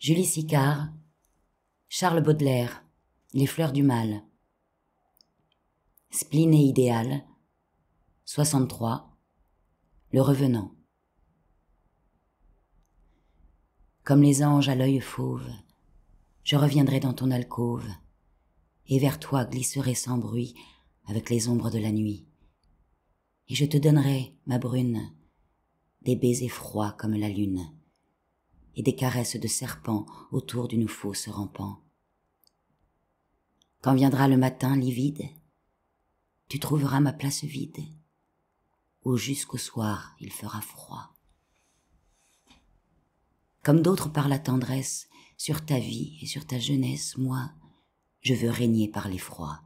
Julie Sicard, Charles Baudelaire, Les fleurs du mal. Spleen et idéal, 63, Le revenant. Comme les anges à l'œil fauve, je reviendrai dans ton alcôve, et vers toi glisserai sans bruit avec les ombres de la nuit. Et je te donnerai, ma brune, des baisers froids comme la lune et des caresses de serpents autour d'une fosse rampant. Quand viendra le matin livide, tu trouveras ma place vide, où jusqu'au soir il fera froid. Comme d'autres par la tendresse, sur ta vie et sur ta jeunesse, moi, je veux régner par l'effroi.